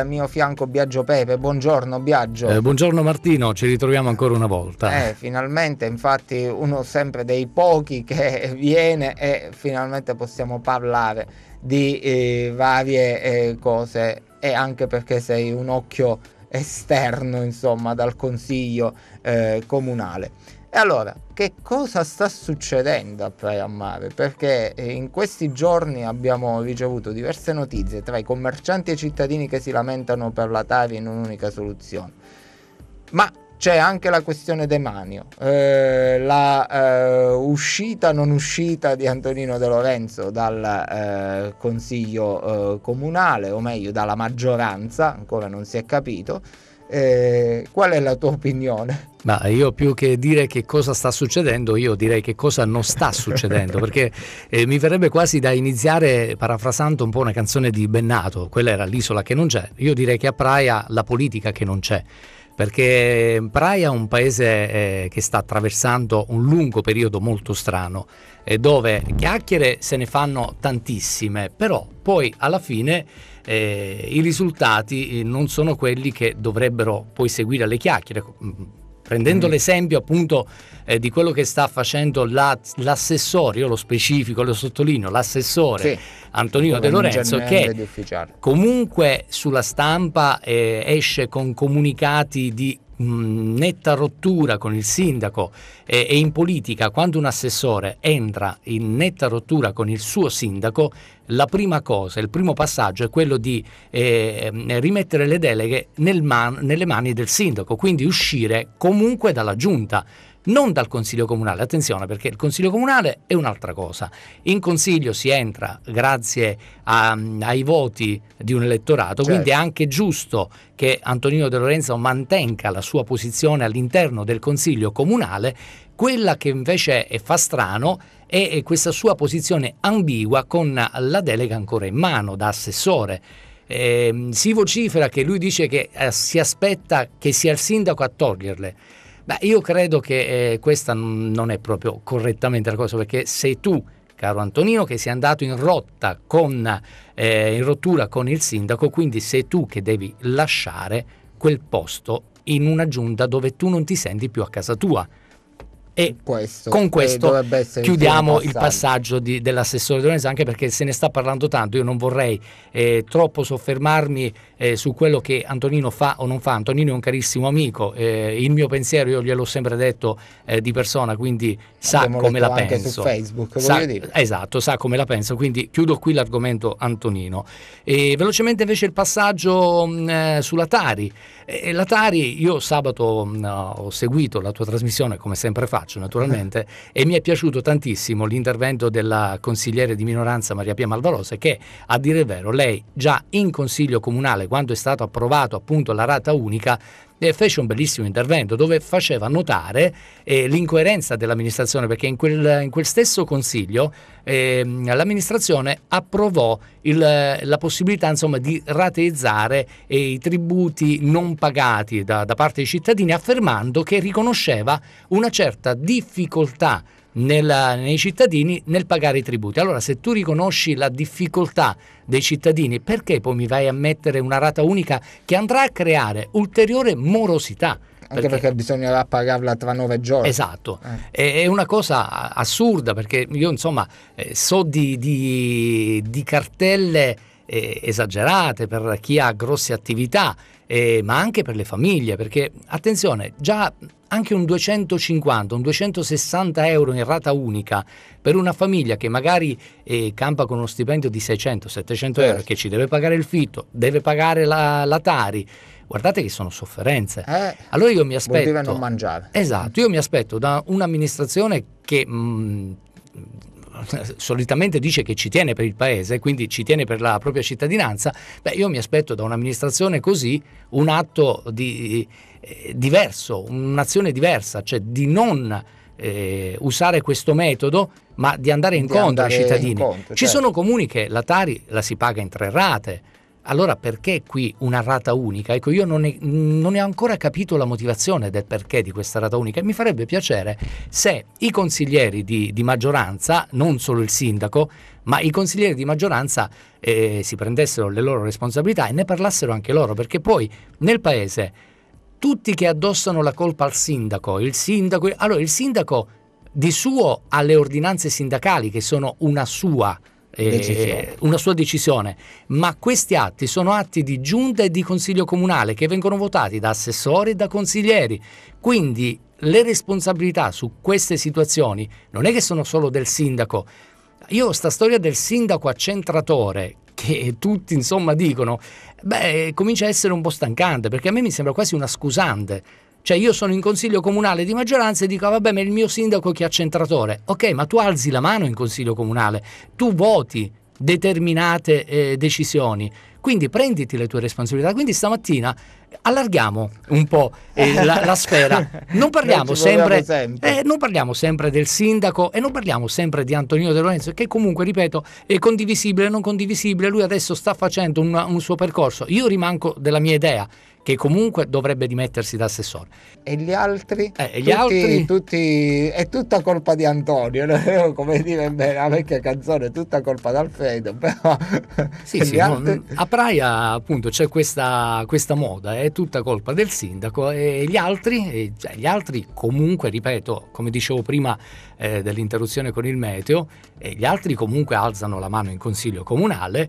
al mio fianco Biagio Pepe. Buongiorno Biagio. Eh, buongiorno Martino, ci ritroviamo ancora una volta. Eh, finalmente, infatti uno sempre dei pochi che viene e finalmente possiamo parlare di eh, varie eh, cose e anche perché sei un occhio esterno, insomma, dal consiglio eh, comunale. E allora, che cosa sta succedendo a Praia Mare? Perché eh, in questi giorni abbiamo ricevuto diverse notizie tra i commercianti e i cittadini che si lamentano per la Tari in un'unica soluzione. Ma c'è anche la questione demanio, eh, la eh, uscita non uscita di Antonino De Lorenzo dal eh, consiglio eh, comunale, o meglio dalla maggioranza, ancora non si è capito eh, qual è la tua opinione? Ma io più che dire che cosa sta succedendo, io direi che cosa non sta succedendo, perché eh, mi verrebbe quasi da iniziare parafrasando un po' una canzone di Bennato, quella era l'isola che non c'è, io direi che a Praia la politica che non c'è perché Praia è un paese eh, che sta attraversando un lungo periodo molto strano, eh, dove chiacchiere se ne fanno tantissime, però poi alla fine eh, i risultati eh, non sono quelli che dovrebbero poi seguire alle chiacchiere mm, prendendo mm. l'esempio appunto eh, di quello che sta facendo la, l'assessore, io lo specifico, lo sottolineo, l'assessore sì. Antonino De Lorenzo che comunque sulla stampa eh, esce con comunicati di Mm, netta rottura con il sindaco e, eh, e in politica quando un assessore entra in netta rottura con il suo sindaco, la prima cosa, il primo passaggio è quello di eh, rimettere le deleghe nel man- nelle mani del sindaco, quindi uscire comunque dalla giunta non dal Consiglio Comunale, attenzione perché il Consiglio Comunale è un'altra cosa. In Consiglio si entra grazie a, ai voti di un elettorato, certo. quindi è anche giusto che Antonino De Lorenzo mantenga la sua posizione all'interno del Consiglio Comunale, quella che invece fa strano è questa sua posizione ambigua con la delega ancora in mano da assessore. Eh, si vocifera che lui dice che eh, si aspetta che sia il sindaco a toglierle. Beh, io credo che eh, questa non è proprio correttamente la cosa, perché sei tu, caro Antonino, che sei andato in rotta con, eh, in rottura con il sindaco, quindi sei tu che devi lasciare quel posto in una giunta dove tu non ti senti più a casa tua e questo, con eh, questo chiudiamo il passaggio di, dell'assessore Dorenzi, anche perché se ne sta parlando tanto. Io non vorrei eh, troppo soffermarmi eh, su quello che Antonino fa o non fa. Antonino è un carissimo amico. Eh, il mio pensiero, io gliel'ho sempre detto eh, di persona, quindi sa Abbiamo come la penso. anche Su Facebook, sa, dire. Esatto, sa come la penso. Quindi chiudo qui l'argomento Antonino. E velocemente invece il passaggio mh, mm, eh, sulla Tari. la Tari, io sabato mh, mm, ho seguito la tua trasmissione, come sempre faccio faccio naturalmente, e mi è piaciuto tantissimo l'intervento della consigliere di minoranza Maria Pia Malvalose che, a dire il vero, lei già in consiglio comunale, quando è stato approvato appunto la rata unica, e fece un bellissimo intervento dove faceva notare eh, l'incoerenza dell'amministrazione perché in quel, in quel stesso consiglio eh, l'amministrazione approvò il, la possibilità insomma, di rateizzare eh, i tributi non pagati da, da parte dei cittadini affermando che riconosceva una certa difficoltà nella, nei cittadini nel pagare i tributi. Allora se tu riconosci la difficoltà dei cittadini, perché poi mi vai a mettere una rata unica che andrà a creare ulteriore morosità? Anche perché, perché bisognerà pagarla tra nove giorni. Esatto, eh. è una cosa assurda perché io insomma eh, so di, di, di cartelle eh, esagerate per chi ha grosse attività eh, ma anche per le famiglie, perché attenzione, già anche un 250, un 260 euro in rata unica per una famiglia che magari eh, campa con uno stipendio di 600, 700 euro, certo. che ci deve pagare il fitto, deve pagare la, la Tari. Guardate che sono sofferenze. Eh, allora io mi aspetto... non mangiare. Esatto, io mi aspetto da un'amministrazione che mh, mm, solitamente dice che ci tiene per il paese, quindi ci tiene per la propria cittadinanza, beh io mi aspetto da un'amministrazione così un atto di, eh, diverso, un'azione diversa, cioè di non eh, usare questo metodo ma di andare incontro di andare ai cittadini. Incontro, Ci certo. sono comuni che la Tari la si paga in tre rate, allora perché qui una rata unica? Ecco, io non ne, non ne, ho ancora capito la motivazione del perché di questa rata unica e mi farebbe piacere se i consiglieri di, di maggioranza, non solo il sindaco, ma i consiglieri di maggioranza eh, si prendessero le loro responsabilità e ne parlassero anche loro, perché poi nel paese tutti che addossano la colpa al sindaco, il sindaco, allora il sindaco di suo ha le ordinanze sindacali che sono una sua eh, una sua decisione, ma questi atti sono atti di giunta e di consiglio comunale che vengono votati da assessori e da consiglieri. Quindi le responsabilità su queste situazioni non è che sono solo del sindaco. Io sta storia del sindaco accentratore che tutti insomma dicono, beh, comincia a essere un po' stancante perché a me mi sembra quasi una scusante cioè io sono in consiglio comunale di maggioranza e dico ah, vabbè ma il mio sindaco che ha centratore. Ok, ma tu alzi la mano in consiglio comunale, tu voti determinate eh, decisioni. Quindi prenditi le tue responsabilità. Quindi stamattina allarghiamo un po' eh, la, la, sfera. Non parliamo, sempre, sempre. Eh, non parliamo, sempre, del sindaco e non parliamo sempre di Antonino De Lorenzo, che comunque, ripeto, è condivisibile, non condivisibile. Lui adesso sta facendo un, un suo percorso. Io rimango della mia idea che comunque dovrebbe dimettersi da assessore. E gli altri? Eh, e gli tutti, altri? Tutti, è tutta colpa di Antonio, no? come dire la vecchia canzone, è tutta colpa d'Alfredo. Però sì, sì, altri... no, a Praia appunto c'è questa, questa, moda, è tutta colpa del sindaco e gli altri, e, cioè, gli altri comunque, ripeto, come dicevo prima eh, dell'interruzione con il meteo, gli altri comunque alzano la mano in consiglio comunale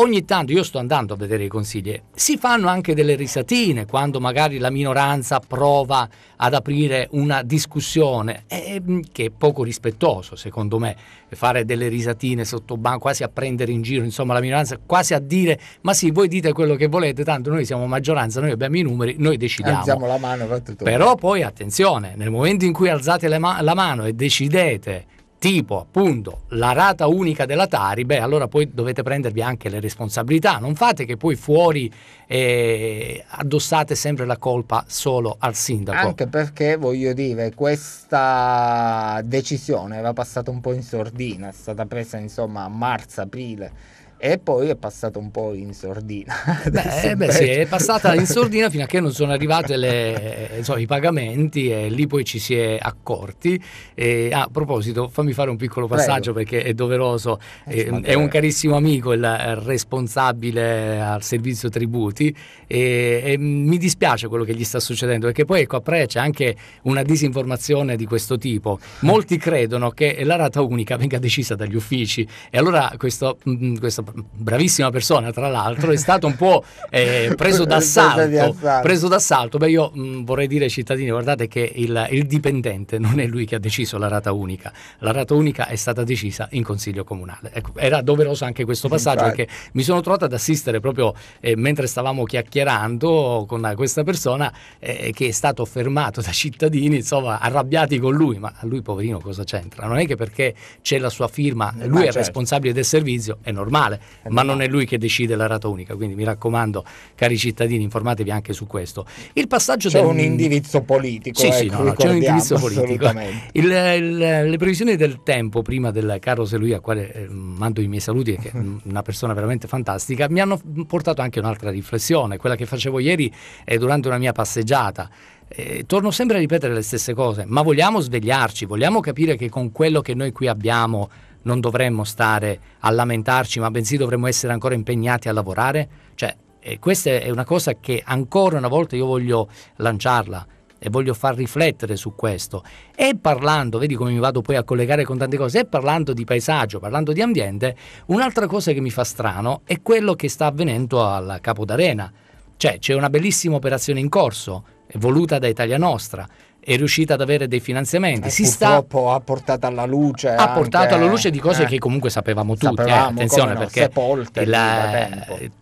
ogni tanto io sto andando a vedere i consigli, si fanno anche delle risatine quando magari la minoranza prova ad aprire una discussione, eh, che è poco rispettoso secondo me, fare delle risatine sotto banco, quasi a prendere in giro insomma, la minoranza, quasi a dire ma sì, voi dite quello che volete, tanto noi siamo maggioranza, noi abbiamo i numeri, noi decidiamo. Alziamo la mano, tutto Però poi attenzione, nel momento in cui alzate ma- la mano e decidete tipo appunto la rata unica della Tari, beh allora poi dovete prendervi anche le responsabilità, non fate che poi fuori eh, addossate sempre la colpa solo al sindaco. Anche perché voglio dire questa decisione era passata un po' in sordina, è stata presa insomma a marzo, aprile e poi è passata un po' in sordina. Beh, beh sì, è passata in sordina fino a che non sono arrivati eh, i pagamenti e lì poi ci si è accorti. E, ah, a proposito, fammi fare un piccolo passaggio Prego. perché è doveroso, eh, eh è, un carissimo amico il eh, responsabile al servizio tributi e, e, mi dispiace quello che gli sta succedendo perché poi ecco a Pre c'è anche una disinformazione di questo tipo. Molti credono che la rata unica venga decisa dagli uffici e allora questo, mh, mm, mm, questa bravissima persona tra l'altro, è stato un po' eh, preso d'assalto. Preso d'assalto. Beh, io mh, mm, vorrei dire ai cittadini, guardate che il, il, dipendente non è lui che ha deciso la rata unica, la rata unica è stata decisa in consiglio comunale. Ecco, era doveroso anche questo passaggio Infatti. perché mi sono trovato ad assistere proprio eh, mentre stavamo chiacchierando con questa persona eh, che è stato fermato da cittadini, insomma, arrabbiati con lui, ma lui poverino cosa c'entra? Non è che perché c'è la sua firma, eh, lui ma è certo. responsabile del servizio, è normale fare, ma non è lui che decide la rata unica, quindi mi raccomando, cari cittadini, informatevi anche su questo. Il passaggio c'è del... un indirizzo politico, sì, ecco, sì, no, no, c'è un indirizzo politico. Il, il, le previsioni del tempo prima del caro Selui, a quale eh, mando i miei saluti, che è una persona veramente fantastica, mi hanno portato anche un'altra riflessione, quella che facevo ieri eh, durante una mia passeggiata. Eh, torno sempre a ripetere le stesse cose, ma vogliamo svegliarci, vogliamo capire che con quello che noi qui abbiamo non dovremmo stare a lamentarci, ma bensì dovremmo essere ancora impegnati a lavorare? Cioè, eh, questa è una cosa che ancora una volta io voglio lanciarla e voglio far riflettere su questo. E parlando, vedi come mi vado poi a collegare con tante cose, e parlando di paesaggio, parlando di ambiente, un'altra cosa che mi fa strano è quello che sta avvenendo al Capo d'Arena. Cioè, c'è una bellissima operazione in corso, voluta da Italia Nostra, è riuscita ad avere dei finanziamenti. Eh, si purtroppo sta... ha portato alla luce. Ha anche... portato alla luce di cose eh. che comunque sapevamo tutti. Eh, sapevamo, eh, attenzione no, perché sepolte, la...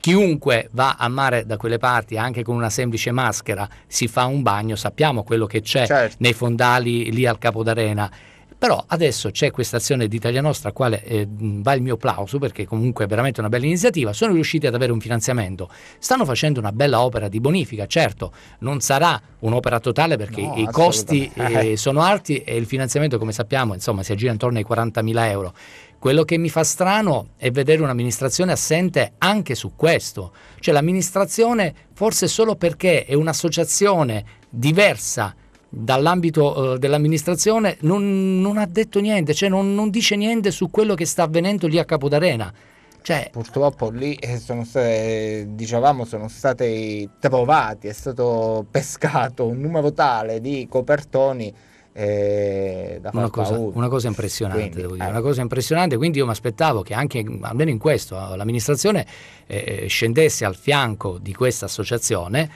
chiunque va a mare da quelle parti, anche con una semplice maschera, si fa un bagno, sappiamo quello che c'è certo. nei fondali lì al Capodarena. Però adesso c'è questa azione d'Italia Nostra, a quale eh, va il mio applauso, perché comunque è veramente una bella iniziativa, sono riusciti ad avere un finanziamento, stanno facendo una bella opera di bonifica, certo, non sarà un'opera totale perché no, i costi eh, sono alti e il finanziamento, come sappiamo, insomma, si aggira intorno ai 40.000 euro. Quello che mi fa strano è vedere un'amministrazione assente anche su questo, cioè l'amministrazione forse solo perché è un'associazione diversa dall'ambito eh, dell'amministrazione non, non, ha detto niente, cioè non, non, dice niente su quello che sta avvenendo lì a Capodarena. Cioè... Purtroppo lì eh, sono state, eh, dicevamo, sono stati trovati, è stato pescato un numero tale di copertoni una cosa, una, cosa, impressionante, quindi, devo dire, eh. una cosa impressionante. Quindi io mi aspettavo che anche, almeno in questo, l'amministrazione eh, scendesse al fianco di questa associazione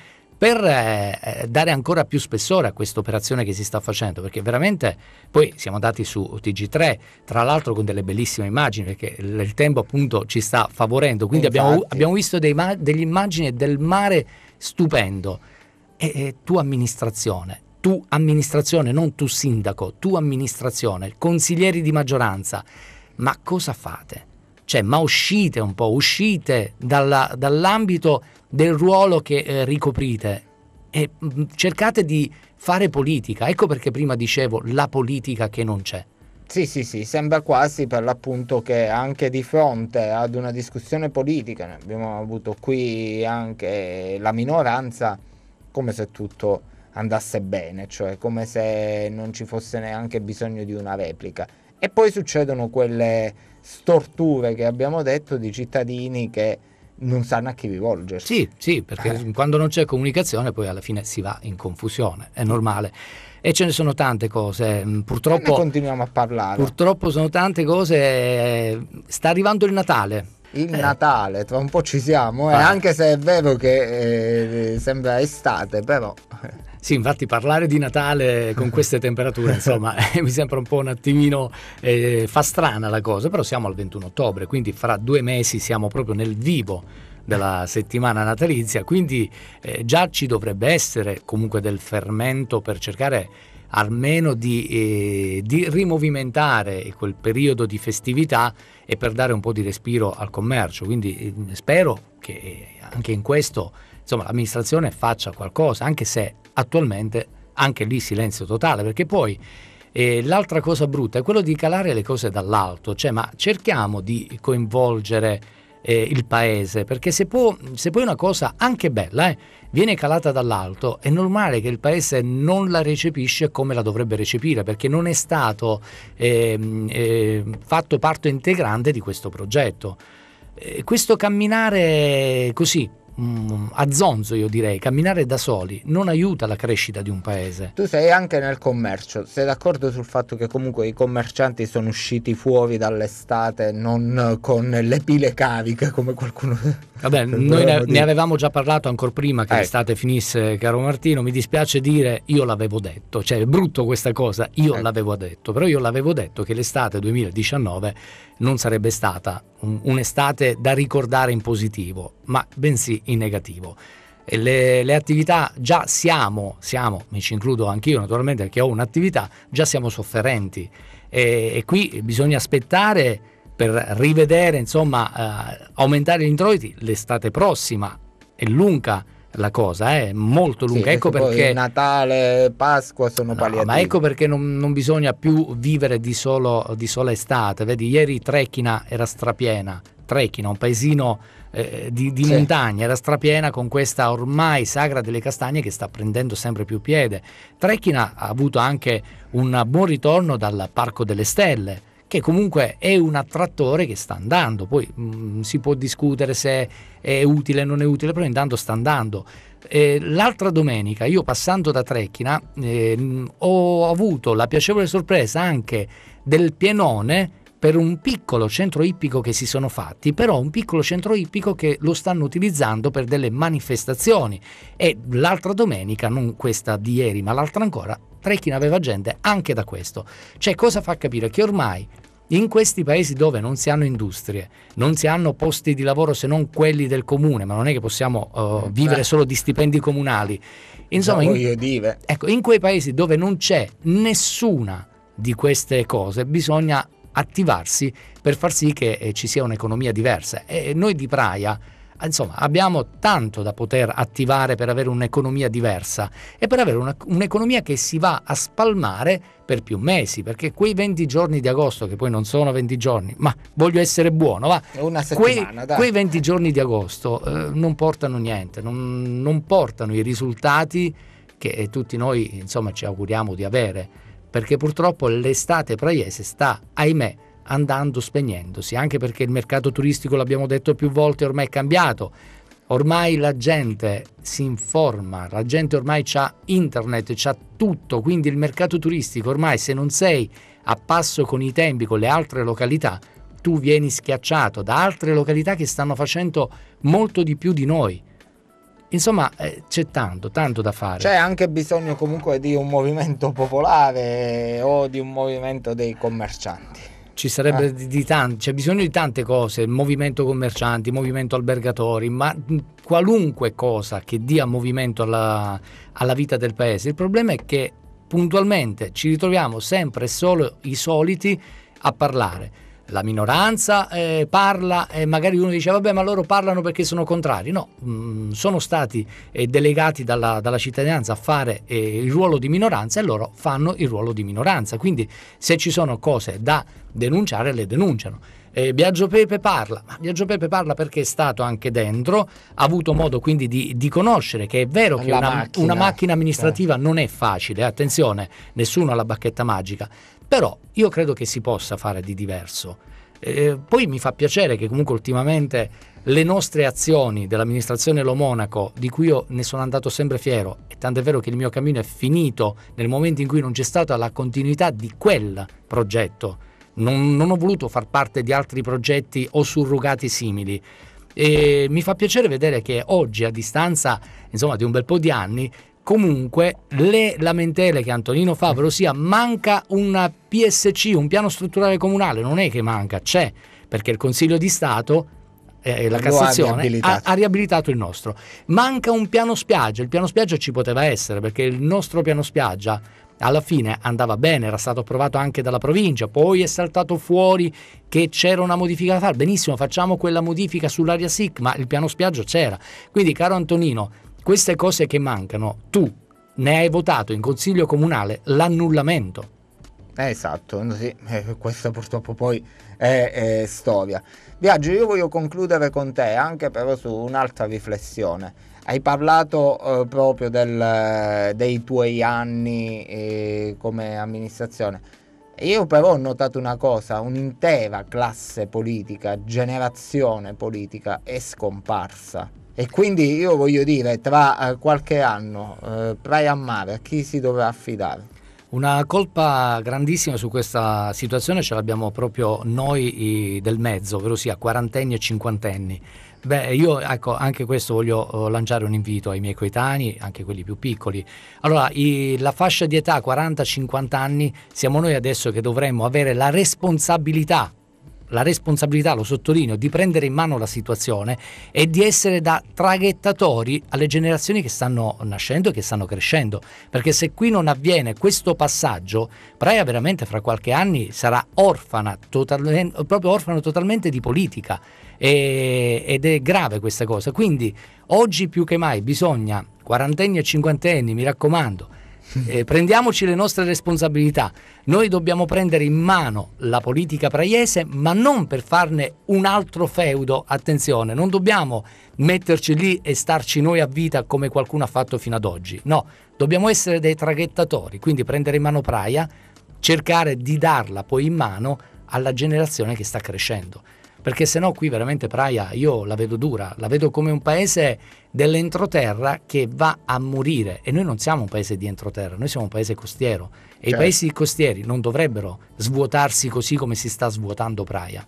per eh, eh, dare ancora più spessore a questa operazione che si sta facendo, perché veramente poi siamo andati su TG3, tra l'altro con delle bellissime immagini, perché il tempo appunto ci sta favorendo, quindi abbiamo, abbiamo, visto ma- delle immagini del mare stupendo. E, e tu amministrazione, tu amministrazione, non tu sindaco, tu amministrazione, consiglieri di maggioranza, ma cosa fate? Cioè, ma uscite un po', uscite dalla, dall'ambito del ruolo che eh, ricoprite e mh, mm, cercate di fare politica. Ecco perché prima dicevo la politica che non c'è. Sì, sì, sì, sembra quasi per l'appunto che anche di fronte ad una discussione politica, ne abbiamo avuto qui anche la minoranza, come se tutto andasse bene, cioè come se non ci fosse neanche bisogno di una replica. E poi succedono quelle storture che abbiamo detto di cittadini che non sanno a chi rivolgersi. Sì, sì, perché eh. quando non c'è comunicazione poi alla fine si va in confusione, è normale. E ce ne sono tante cose, mm, purtroppo... E continuiamo a parlare. Purtroppo sono tante cose, eh, sta arrivando il Natale il eh. Natale, tra un po' ci siamo, eh, ah. anche se è vero che eh, sembra estate, però... Eh. Sì, infatti parlare di Natale con queste temperature, insomma, eh, mi sembra un po' un attimino eh, fa strana la cosa, però siamo al 21 ottobre, quindi fra due mesi siamo proprio nel vivo della settimana natalizia, quindi già ci dovrebbe essere comunque del fermento per cercare almeno di, eh, di rimovimentare quel periodo di festività e per dare un po' di respiro al commercio. Quindi eh, spero che eh, anche in questo insomma, l'amministrazione faccia qualcosa, anche se attualmente anche lì silenzio totale, perché poi eh, l'altra cosa brutta è quello di calare le cose dall'alto, cioè ma cerchiamo di coinvolgere eh, il paese, perché se, può, se poi una cosa anche bella eh, viene calata dall'alto, è normale che il paese non la recepisce come la dovrebbe recepire, perché non è stato ehm, eh, fatto parte integrante di questo progetto. Eh, questo camminare così Mm, a zonzo, io direi, camminare da soli non aiuta la crescita di un paese. Tu sei anche nel commercio, sei d'accordo sul fatto che comunque i commercianti sono usciti fuori dall'estate non con le pile caviche come qualcuno... Vabbè, noi ne, ne, avevamo già parlato ancora prima che eh. l'estate finisse, caro Martino, mi dispiace dire, io l'avevo detto, cioè è brutto questa cosa, io eh. l'avevo detto, però io l'avevo detto che l'estate 2019 non sarebbe stata un'estate da ricordare in positivo, ma bensì in negativo. Le, le, attività già siamo, siamo, mi ci includo anch'io naturalmente perché ho un'attività, già siamo sofferenti e, e qui bisogna aspettare per rivedere, insomma, eh, aumentare gli introiti l'estate prossima, è lunga la cosa, è eh, molto lunga. Sì, ecco perché Natale, Pasqua sono no, Ma ecco perché non, non bisogna più vivere di, solo, di, sola estate. Vedi, ieri Trechina era strapiena, Strechino, un paesino eh, di, di sì. montagna, era strapiena con questa ormai sagra delle castagne che sta prendendo sempre più piede. Trechina ha avuto anche un buon ritorno dal Parco delle Stelle, che comunque è un attrattore che sta andando, poi mh, mm, si può discutere se è utile o non è utile, però intanto sta andando. Eh, l'altra domenica, io passando da Trecchina, eh, mm, ho avuto la piacevole sorpresa anche del pienone per un piccolo centro ippico che si sono fatti, però un piccolo centro ippico che lo stanno utilizzando per delle manifestazioni e l'altra domenica, non questa di ieri ma l'altra ancora, Trekking aveva gente anche da questo. Cioè cosa fa capire? Che ormai in questi paesi dove non si hanno industrie, non si hanno posti di lavoro se non quelli del comune, ma non è che possiamo uh, vivere eh. solo di stipendi comunali. Insomma, in, ecco, in quei paesi dove non c'è nessuna di queste cose bisogna attivarsi per far sì che eh, ci sia un'economia diversa. E noi di Praia insomma, abbiamo tanto da poter attivare per avere un'economia diversa e per avere una, un'economia che si va a spalmare per più mesi, perché quei 20 giorni di agosto, che poi non sono 20 giorni, ma voglio essere buono, va, quei, quei, 20 giorni di agosto eh, non portano niente, non, non portano i risultati che eh, tutti noi insomma ci auguriamo di avere perché purtroppo l'estate praiese sta, ahimè, andando spegnendosi, anche perché il mercato turistico, l'abbiamo detto più volte, ormai è cambiato. Ormai la gente si informa, la gente ormai ha internet, ha tutto, quindi il mercato turistico ormai se non sei a passo con i tempi, con le altre località, tu vieni schiacciato da altre località che stanno facendo molto di più di noi. Insomma, eh, c'è tanto, tanto da fare. C'è anche bisogno comunque di un movimento popolare eh, o di un movimento dei commercianti ci sarebbe eh. di, di tanti, c'è bisogno di tante cose, movimento commercianti, movimento albergatori, ma qualunque cosa che dia movimento alla, alla, vita del paese. Il problema è che puntualmente ci ritroviamo sempre solo i soliti a parlare la minoranza eh, parla e magari uno dice vabbè ma loro parlano perché sono contrari. No, mh, mm, sono stati eh, delegati dalla, dalla, cittadinanza a fare eh, il ruolo di minoranza e loro fanno il ruolo di minoranza. Quindi se ci sono cose da denunciare le denunciano. Eh, Biagio Pepe parla, ma Biagio Pepe parla perché è stato anche dentro, ha avuto modo quindi di, di conoscere che è vero che una macchina. una macchina, amministrativa eh. non è facile, attenzione, nessuno ha la bacchetta magica, però io credo che si possa fare di diverso. Eh, poi mi fa piacere che comunque ultimamente le nostre azioni dell'amministrazione Lo Monaco, di cui io ne sono andato sempre fiero, e tant'è vero che il mio cammino è finito nel momento in cui non c'è stata la continuità di quel progetto non, non ho voluto far parte di altri progetti o surrogati simili. E mi fa piacere vedere che oggi, a distanza insomma, di un bel po' di anni, comunque le lamentele che Antonino Favaro sia manca una PSC, un piano strutturale comunale, non è che manca, c'è, perché il Consiglio di Stato eh, e la Cassazione ha riabilitato. Ha, ha riabilitato. il nostro. Manca un piano spiaggia, il piano spiaggia ci poteva essere perché il nostro piano spiaggia alla fine andava bene, era stato approvato anche dalla provincia, poi è saltato fuori che c'era una modifica da fare, benissimo, facciamo quella modifica sull'area SIC, ma il piano spiaggio c'era. Quindi, caro Antonino, queste cose che mancano, tu ne hai votato in consiglio comunale l'annullamento. Eh, esatto, sì, eh, questa purtroppo poi è, è storia. Viaggio, io voglio concludere con te anche però su un'altra riflessione hai parlato eh, proprio del, eh, dei tuoi anni eh, come amministrazione. Io però ho notato una cosa, un'intera classe politica, generazione politica è scomparsa. E quindi io voglio dire, tra eh, qualche anno, eh, Praia Mare, a chi si dovrà affidare? Una colpa grandissima su questa situazione ce l'abbiamo proprio noi del mezzo, ovvero sia quarantenni e cinquantenni. Beh, io ecco, anche questo voglio eh, lanciare un invito ai miei coetanei, anche quelli più piccoli. Allora, i, la fascia di età 40-50 anni, siamo noi adesso che dovremmo avere la responsabilità la responsabilità, lo sottolineo, di prendere in mano la situazione e di essere da traghettatori alle generazioni che stanno nascendo e che stanno crescendo. Perché se qui non avviene questo passaggio, Praia veramente fra qualche anno sarà orfana, totalmente, proprio orfana totalmente di politica. E, ed è grave questa cosa. Quindi oggi più che mai bisogna, quarantenni e cinquantenni, mi raccomando, eh, prendiamoci le nostre responsabilità. Noi dobbiamo prendere in mano la politica praiese, ma non per farne un altro feudo, attenzione, non dobbiamo metterci lì e starci noi a vita come qualcuno ha fatto fino ad oggi. No, dobbiamo essere dei traghettatori, quindi prendere in mano Praia, cercare di darla poi in mano alla generazione che sta crescendo perché sennò qui veramente Praia io la vedo dura, la vedo come un paese dell'entroterra che va a morire e noi non siamo un paese di entroterra, noi siamo un paese costiero e certo. i paesi costieri non dovrebbero svuotarsi così come si sta svuotando Praia.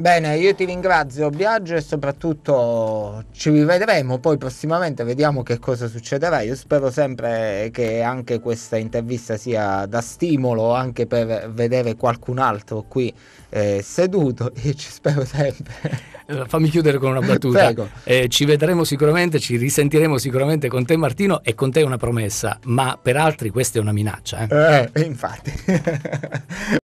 Bene, io ti ringrazio Biagio e soprattutto ci rivedremo poi prossimamente, vediamo che cosa succederà. Io spero sempre che anche questa intervista sia da stimolo anche per vedere qualcun altro qui eh, seduto, io ci spero sempre. Fammi chiudere con una battuta. Eh, ci vedremo sicuramente, ci risentiremo sicuramente con te Martino e con te una promessa, ma per altri questa è una minaccia. Eh, eh infatti.